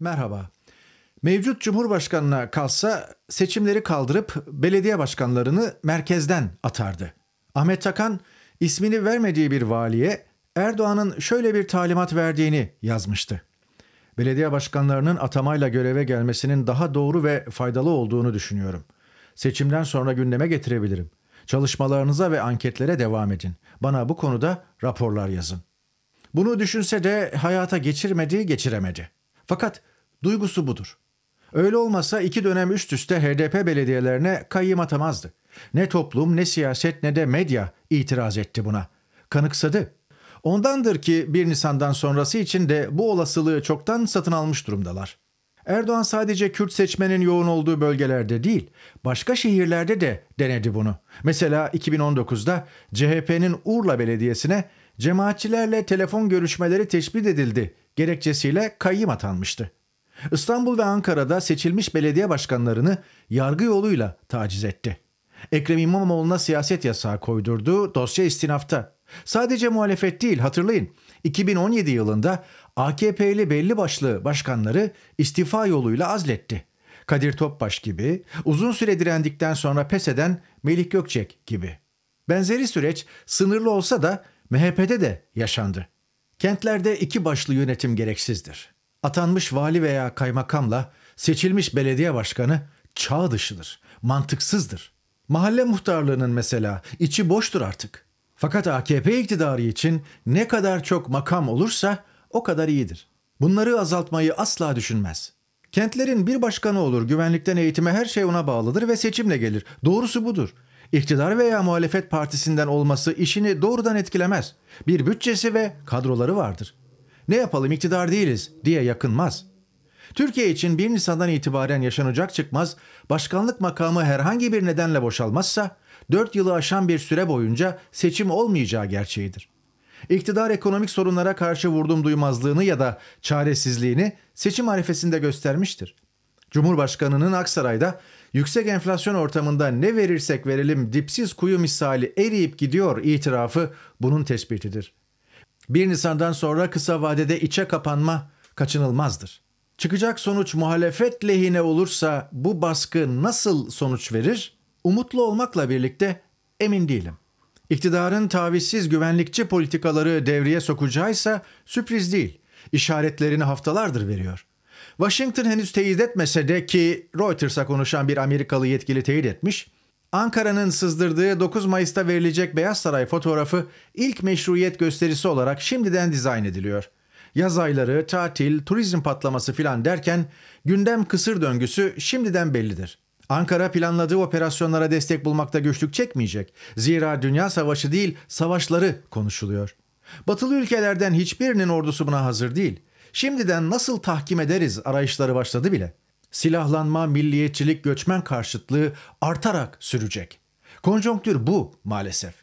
Merhaba. Mevcut Cumhurbaşkanına kalsa seçimleri kaldırıp belediye başkanlarını merkezden atardı. Ahmet Takan ismini vermediği bir valiye Erdoğan'ın şöyle bir talimat verdiğini yazmıştı. Belediye başkanlarının atamayla göreve gelmesinin daha doğru ve faydalı olduğunu düşünüyorum. Seçimden sonra gündeme getirebilirim. Çalışmalarınıza ve anketlere devam edin. Bana bu konuda raporlar yazın. Bunu düşünse de hayata geçirmedi, geçiremedi. Fakat duygusu budur. Öyle olmasa iki dönem üst üste HDP belediyelerine kayyım atamazdı. Ne toplum, ne siyaset, ne de medya itiraz etti buna. Kanıksadı. Ondandır ki 1 Nisan'dan sonrası için de bu olasılığı çoktan satın almış durumdalar. Erdoğan sadece Kürt seçmenin yoğun olduğu bölgelerde değil, başka şehirlerde de denedi bunu. Mesela 2019'da CHP'nin Urla Belediyesi'ne cemaatçilerle telefon görüşmeleri tespit edildi gerekçesiyle kayyım atanmıştı. İstanbul ve Ankara'da seçilmiş belediye başkanlarını yargı yoluyla taciz etti. Ekrem İmamoğlu'na siyaset yasağı koydurdu, dosya istinafta. Sadece muhalefet değil hatırlayın 2017 yılında AKP'li belli başlı başkanları istifa yoluyla azletti. Kadir Topbaş gibi, uzun süre direndikten sonra pes eden Melih Gökçek gibi. Benzeri süreç sınırlı olsa da MHP'de de yaşandı. Kentlerde iki başlı yönetim gereksizdir. Atanmış vali veya kaymakamla seçilmiş belediye başkanı çağ dışıdır, mantıksızdır. Mahalle muhtarlığının mesela içi boştur artık. Fakat AKP iktidarı için ne kadar çok makam olursa o kadar iyidir. Bunları azaltmayı asla düşünmez. Kentlerin bir başkanı olur, güvenlikten eğitime her şey ona bağlıdır ve seçimle gelir. Doğrusu budur.'' iktidar veya muhalefet partisinden olması işini doğrudan etkilemez. Bir bütçesi ve kadroları vardır. Ne yapalım iktidar değiliz diye yakınmaz. Türkiye için 1 Nisan'dan itibaren yaşanacak çıkmaz başkanlık makamı herhangi bir nedenle boşalmazsa 4 yılı aşan bir süre boyunca seçim olmayacağı gerçeğidir. İktidar ekonomik sorunlara karşı vurdum duymazlığını ya da çaresizliğini seçim arifesinde göstermiştir. Cumhurbaşkanının Aksaray'da yüksek enflasyon ortamında ne verirsek verelim dipsiz kuyu misali eriyip gidiyor itirafı bunun tespitidir. 1 Nisan'dan sonra kısa vadede içe kapanma kaçınılmazdır. Çıkacak sonuç muhalefet lehine olursa bu baskı nasıl sonuç verir? Umutlu olmakla birlikte emin değilim. İktidarın tavizsiz güvenlikçi politikaları devreye sokacağıysa sürpriz değil. İşaretlerini haftalardır veriyor. Washington henüz teyit etmese de ki Reuters'a konuşan bir Amerikalı yetkili teyit etmiş, Ankara'nın sızdırdığı 9 Mayıs'ta verilecek Beyaz Saray fotoğrafı ilk meşruiyet gösterisi olarak şimdiden dizayn ediliyor. Yaz ayları, tatil, turizm patlaması filan derken gündem kısır döngüsü şimdiden bellidir. Ankara planladığı operasyonlara destek bulmakta güçlük çekmeyecek. Zira dünya savaşı değil, savaşları konuşuluyor. Batılı ülkelerden hiçbirinin ordusu buna hazır değil. Şimdiden nasıl tahkim ederiz arayışları başladı bile. Silahlanma, milliyetçilik, göçmen karşıtlığı artarak sürecek. Konjonktür bu maalesef.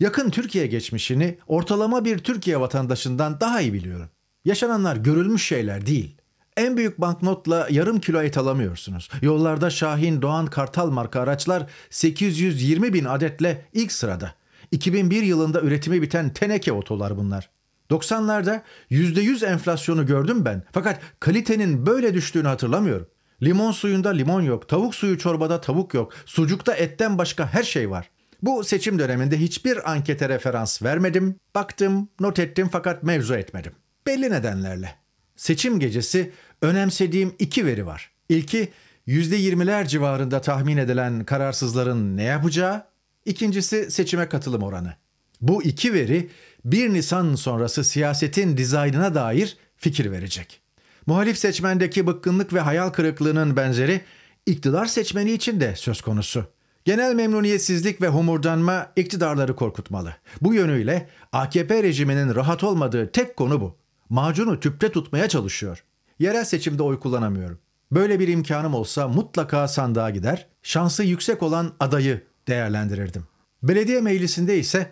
Yakın Türkiye geçmişini ortalama bir Türkiye vatandaşından daha iyi biliyorum. Yaşananlar görülmüş şeyler değil. En büyük banknotla yarım kilo et alamıyorsunuz. Yollarda Şahin Doğan Kartal marka araçlar 820 bin adetle ilk sırada. 2001 yılında üretimi biten teneke otolar bunlar. 90'larda %100 enflasyonu gördüm ben. Fakat kalitenin böyle düştüğünü hatırlamıyorum. Limon suyunda limon yok, tavuk suyu çorbada tavuk yok, sucukta etten başka her şey var. Bu seçim döneminde hiçbir ankete referans vermedim, baktım, not ettim fakat mevzu etmedim. Belli nedenlerle. Seçim gecesi önemsediğim iki veri var. İlki %20'ler civarında tahmin edilen kararsızların ne yapacağı, ikincisi seçime katılım oranı. Bu iki veri 1 Nisan sonrası siyasetin dizaynına dair fikir verecek. Muhalif seçmendeki bıkkınlık ve hayal kırıklığının benzeri iktidar seçmeni için de söz konusu. Genel memnuniyetsizlik ve homurdanma iktidarları korkutmalı. Bu yönüyle AKP rejiminin rahat olmadığı tek konu bu. Macunu tüpte tutmaya çalışıyor. Yerel seçimde oy kullanamıyorum. Böyle bir imkanım olsa mutlaka sandığa gider, şansı yüksek olan adayı değerlendirirdim. Belediye meclisinde ise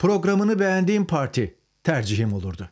programını beğendiğim parti tercihim olurdu.